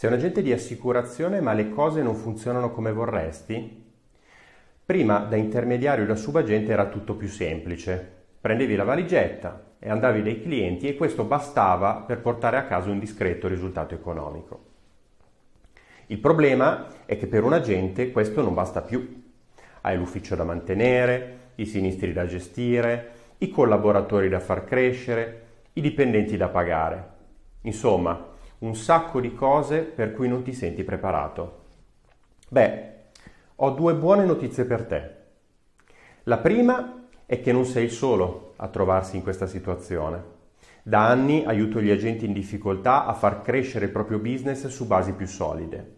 Sei un agente di assicurazione ma le cose non funzionano come vorresti? Prima da intermediario e da subagente era tutto più semplice. Prendevi la valigetta e andavi dai clienti e questo bastava per portare a casa un discreto risultato economico. Il problema è che per un agente questo non basta più. Hai l'ufficio da mantenere, i sinistri da gestire, i collaboratori da far crescere, i dipendenti da pagare. Insomma, un sacco di cose per cui non ti senti preparato. Beh, ho due buone notizie per te. La prima è che non sei solo a trovarsi in questa situazione. Da anni aiuto gli agenti in difficoltà a far crescere il proprio business su basi più solide.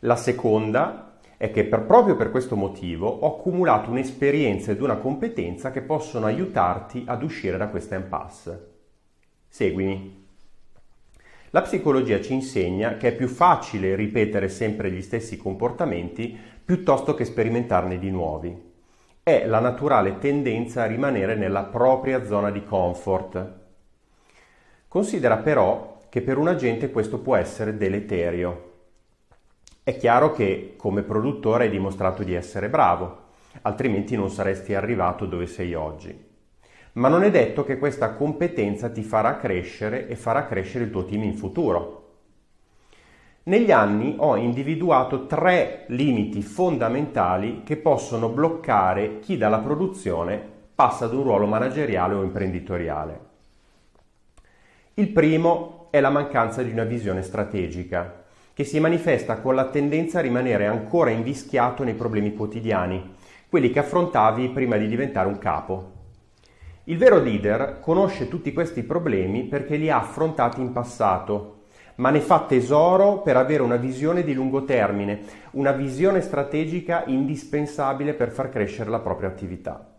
La seconda è che per, proprio per questo motivo ho accumulato un'esperienza ed una competenza che possono aiutarti ad uscire da questa impasse. Seguimi. La psicologia ci insegna che è più facile ripetere sempre gli stessi comportamenti piuttosto che sperimentarne di nuovi. È la naturale tendenza a rimanere nella propria zona di comfort. Considera però che per un agente questo può essere deleterio. È chiaro che come produttore hai dimostrato di essere bravo, altrimenti non saresti arrivato dove sei oggi ma non è detto che questa competenza ti farà crescere e farà crescere il tuo team in futuro. Negli anni ho individuato tre limiti fondamentali che possono bloccare chi dalla produzione passa ad un ruolo manageriale o imprenditoriale. Il primo è la mancanza di una visione strategica, che si manifesta con la tendenza a rimanere ancora invischiato nei problemi quotidiani, quelli che affrontavi prima di diventare un capo. Il vero leader conosce tutti questi problemi perché li ha affrontati in passato, ma ne fa tesoro per avere una visione di lungo termine, una visione strategica indispensabile per far crescere la propria attività.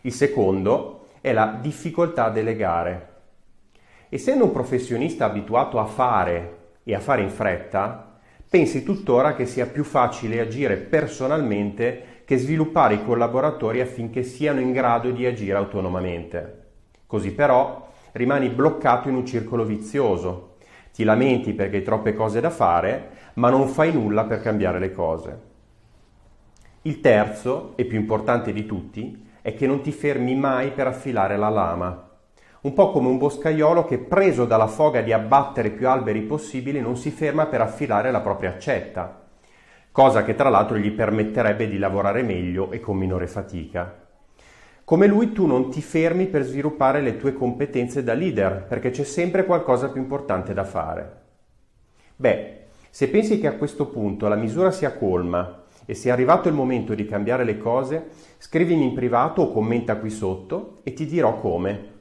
Il secondo è la difficoltà a delegare. Essendo un professionista abituato a fare e a fare in fretta, pensi tuttora che sia più facile agire personalmente che sviluppare i collaboratori affinché siano in grado di agire autonomamente. Così però rimani bloccato in un circolo vizioso. Ti lamenti perché hai troppe cose da fare, ma non fai nulla per cambiare le cose. Il terzo, e più importante di tutti, è che non ti fermi mai per affilare la lama. Un po' come un boscaiolo che, preso dalla foga di abbattere più alberi possibili, non si ferma per affilare la propria accetta cosa che tra l'altro gli permetterebbe di lavorare meglio e con minore fatica. Come lui tu non ti fermi per sviluppare le tue competenze da leader, perché c'è sempre qualcosa più importante da fare. Beh, se pensi che a questo punto la misura sia colma e sia arrivato il momento di cambiare le cose, scrivimi in privato o commenta qui sotto e ti dirò come.